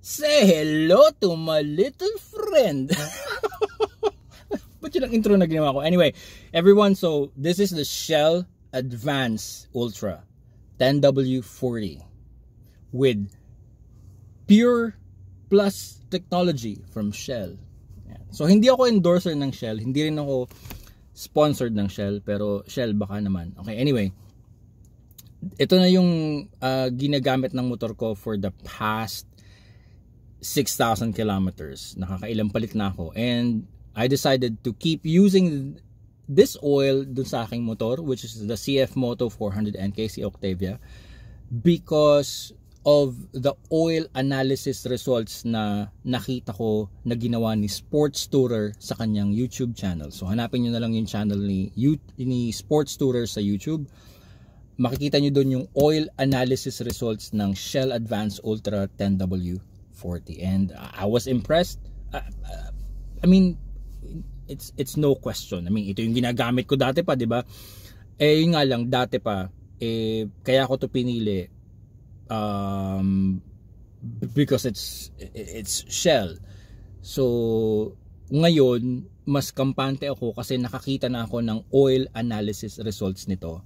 Say hello to my little friend. Ba't yun ang intro na ginawa ko? Anyway, everyone, so this is the Shell Advance Ultra 10W40 with pure plus technology from Shell. So hindi ako endorser ng Shell, hindi rin ako sponsored ng Shell, pero Shell baka naman. Okay, anyway. Ito na yung uh, ginagamit ng motor ko for the past 6,000 kilometers. Nakakailang palit na ako. And I decided to keep using this oil dun sa aking motor, which is the CF Moto 400 NKC Octavia, because of the oil analysis results na nakita ko na ginawa ni Sports Tourer sa kanyang YouTube channel. So hanapin nyo na lang yung channel ni, ni Sports Tourer sa YouTube makikita nyo doon yung oil analysis results ng Shell Advance Ultra 10W 40 and I was impressed uh, I mean it's it's no question I mean ito yung ginagamit ko dati pa 'di ba eh yun nga lang dati pa eh kaya ko to pinili um because it's it's shell so ngayon mas kampante ako kasi nakakita na ako ng oil analysis results nito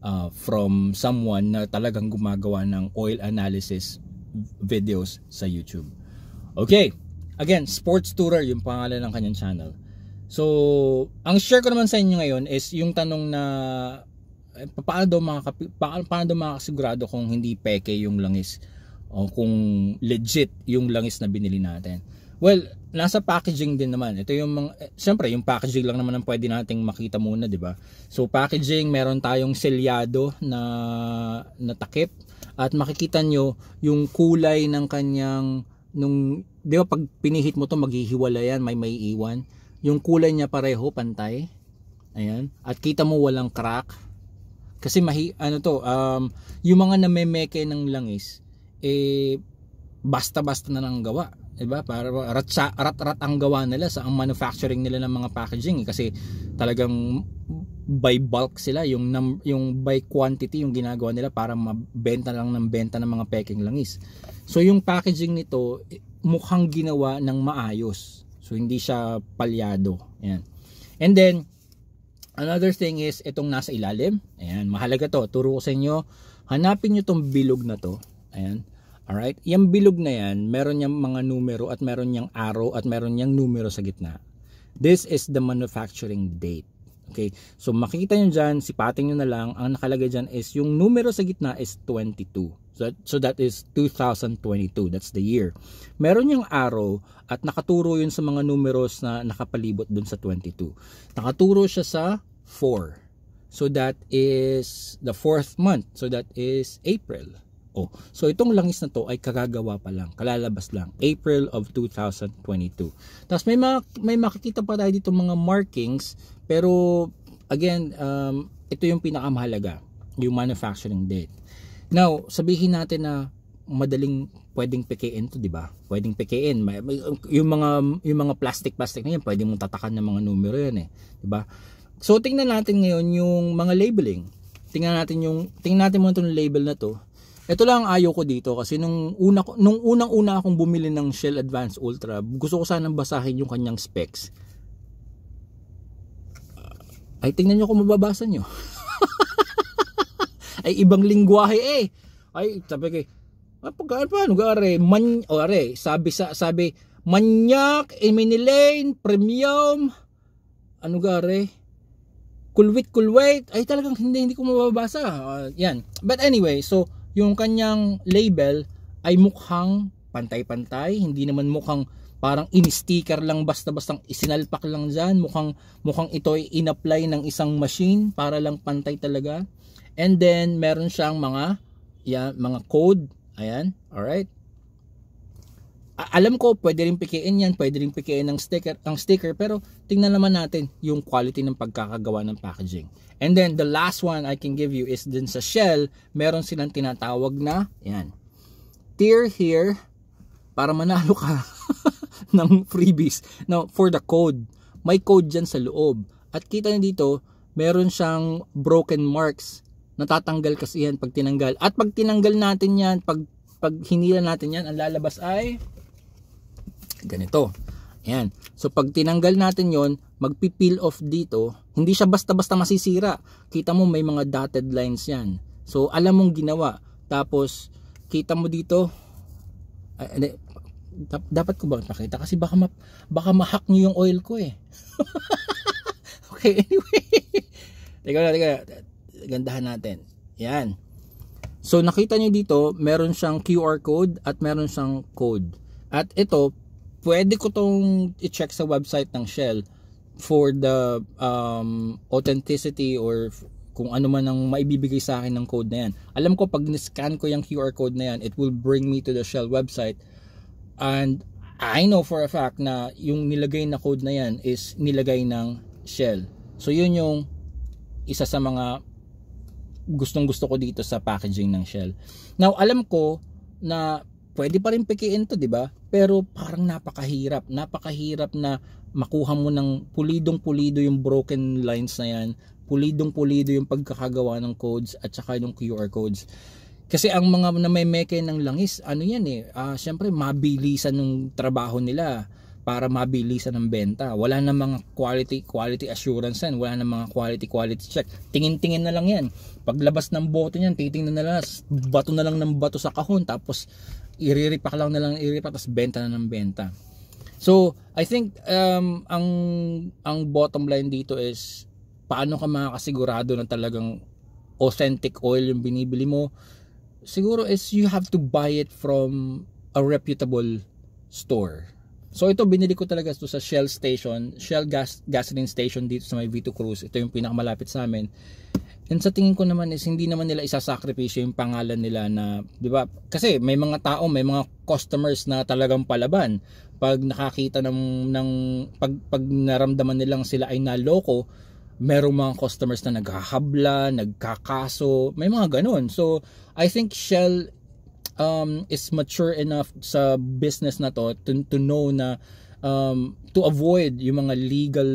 uh, from someone na talagang gumagawa ng oil analysis videos sa YouTube. Okay, again, Sports Tourer yung pangalan ng kanyang channel. So, ang share ko naman sa inyo ngayon is yung tanong na eh, paano daw mga paano, paano daw makasigurado kung hindi peke yung langis o kung legit yung langis na binili natin. Well, nasa packaging din naman. Ito yung mga eh, syempre yung packaging lang naman ang pwede nating makita muna, 'di ba? So packaging, meron tayong selyado na na takip at makikita nyo yung kulay ng kanyang nung di ba pag pinihit mo to maghihiwala yan may may iwan yung kulay niya pareho pantay ayan at kita mo walang crack kasi mahi ano to um, yung mga namemeke ng langis eh basta basta na lang gawa diba? Para rat, rat rat ang gawa nila sa ang manufacturing nila ng mga packaging eh. kasi talagang by bulk sila yung num, yung by quantity yung ginagawa nila para mabenta lang ng benta ng mga peking langis. So yung packaging nito mukhang ginawa ng maayos. So hindi siya palyado. Ayan. And then another thing is itong nasa ilalim. Ayan, mahalaga to. Turo ko sa inyo. Hanapin niyo tong bilog na to. Ayan. right. Yung bilog na yan, meron niyang mga numero at meron niyang arrow at meron niyang numero sa gitna. This is the manufacturing date. Okay, so makikita nyo dyan, sipatin nyo na lang, ang nakalagay dyan is yung numero sa gitna is 22. So that, so that is 2022, that's the year. Meron yung arrow at nakaturo yun sa mga numeros na nakapalibot dun sa 22. Nakaturo siya sa 4. So that is the fourth month. So that is April. Oh, so itong langis na to ay kagagawa pa lang, kalalabas lang, April of 2022. Tapos may ma may makikita pa tayo dito mga markings, pero again, um, ito yung pinakamahalaga, yung manufacturing date. Now, sabihin natin na madaling pwedeng pekein to, di ba? Pwedeng pekein. May, may, yung mga yung mga plastic plastic na yan, pwedeng mong tatakan ng mga numero yan eh, di ba? So tingnan natin ngayon yung mga labeling. Tingnan natin yung tingnan natin muna itong label na to ito lang ayaw ko dito kasi nung una nung unang-una akong bumili ng Shell Advance Ultra, gusto ko sanang basahin yung kanyang specs. Ah, ay tingnan niyo kung mababasa niyo. ay ibang lingguwahe eh. Ay sabi kay ah, pag ah, paano gare man are, sabi sa sabi manyak eminilane premium ano gare kulwit kulwait ay talagang hindi hindi ko mababasa uh, yan but anyway so yung kanyang label ay mukhang pantay-pantay, hindi naman mukhang parang in-sticker lang basta-bastang isinalpak lang dyan. Mukhang, mukhang ito ay in-apply ng isang machine para lang pantay talaga. And then, meron siyang mga, yan, mga code. Ayan, alright alam ko pwede rin pikiin yan pwede rin pikiin ang sticker ang sticker pero tingnan naman natin yung quality ng pagkakagawa ng packaging and then the last one I can give you is din sa Shell meron silang tinatawag na yan tier here para manalo ka ng freebies now for the code may code dyan sa loob at kita niyo dito meron siyang broken marks natatanggal kasi yan pag tinanggal at pag tinanggal natin yan pag pag hinila natin yan ang lalabas ay Ganito. Ayan. So pag tinanggal natin yon magpipeel off dito, hindi siya basta-basta masisira. Kita mo may mga dotted lines yan. So alam mong ginawa. Tapos kita mo dito, ay, dapat ko ba nakita kasi baka ma, baka mahak niyo yung oil ko eh. okay, anyway. teka na, teka. Gandahan natin. Yan. So nakita niyo dito, meron siyang QR code at meron siyang code. At ito, pwede ko tong i-check sa website ng Shell for the um, authenticity or kung ano man ang maibibigay sa akin ng code na yan. Alam ko pag scan ko yung QR code na yan, it will bring me to the Shell website. And I know for a fact na yung nilagay na code na yan is nilagay ng Shell. So yun yung isa sa mga gustong gusto ko dito sa packaging ng Shell. Now alam ko na pwede pa rin pikiin to, 'di ba? Pero parang napakahirap, napakahirap na makuha mo ng pulidong-pulido yung broken lines na 'yan, pulidong-pulido yung pagkakagawa ng codes at saka yung QR codes. Kasi ang mga na may meke ng langis, ano 'yan eh, uh, syempre mabilisan ng trabaho nila para mabilisan ng benta. Wala na mga quality quality assurance yan, wala na mga quality quality check. Tingin-tingin na lang yan. Paglabas ng bote niyan, titingnan na lang, bato na lang ng bato sa kahon tapos iriripak lang na lang iriripak tapos benta na ng benta. So, I think um, ang ang bottom line dito is paano ka makakasigurado na talagang authentic oil yung binibili mo? Siguro is you have to buy it from a reputable store So ito binili ko talaga ito sa Shell station, Shell gas gasoline station dito sa may Vito Cruz. Ito yung pinakamalapit sa amin. And sa tingin ko naman is hindi naman nila isasakripisyo yung pangalan nila na, 'di ba? Kasi may mga tao, may mga customers na talagang palaban. Pag nakakita ng ng pag, pag naramdaman nilang sila ay naloko, merong mga customers na naghahabla, nagkakaso, may mga ganun. So, I think Shell um, is mature enough sa business na to to, to know na um, to avoid yung mga legal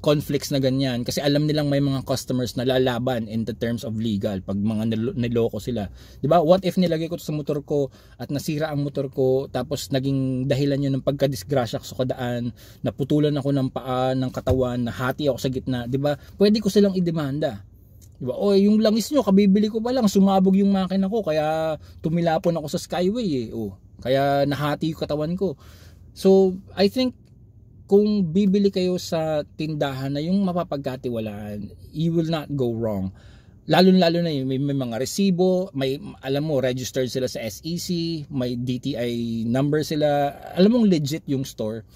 conflicts na ganyan kasi alam nilang may mga customers na lalaban in the terms of legal pag mga niloko sila. 'Di ba? What if nilagay ko to sa motor ko at nasira ang motor ko tapos naging dahilan 'yun ng pagkadisgrasya ko sa kadaan, naputulan ako ng paa, ng katawan, nahati ako sa gitna, 'di ba? Pwede ko silang idemanda. Di diba? O yung langis nyo, kabibili ko pa lang, sumabog yung makina ko kaya tumilapon ako sa skyway eh. O, oh, kaya nahati yung katawan ko. So, I think kung bibili kayo sa tindahan na yung mapapagkatiwalaan, you will not go wrong. Lalo-lalo na yung may, may mga resibo, may alam mo registered sila sa SEC, may DTI number sila. Alam mong legit yung store.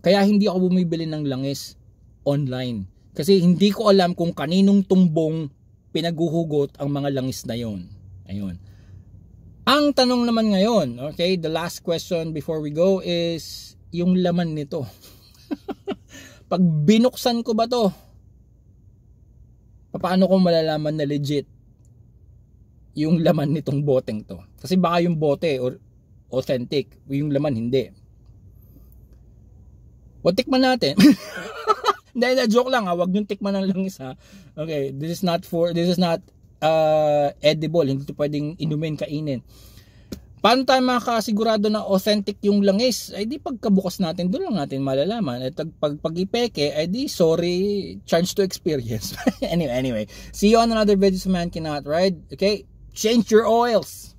Kaya hindi ako bumibili ng langis online. Kasi hindi ko alam kung kaninong tumbong pinaguhugot ang mga langis na yon. Ayun. Ang tanong naman ngayon, okay, the last question before we go is yung laman nito. Pag binuksan ko ba to? Paano ko malalaman na legit yung laman nitong boteng to? Kasi baka yung bote or authentic, yung laman hindi. O tikman natin. Hindi, na joke lang ha. Huwag niyong tikman ng langis ha. Okay, this is not for, this is not uh, edible. Hindi ito pwedeng inumin, kainin. Paano tayo makasigurado na authentic yung langis? Ay di pagkabukas natin, doon lang natin malalaman. At pag, pagipeke, ay di sorry, chance to experience. anyway, anyway. See you on another video sa Man Cannot Ride. Okay? Change your oils!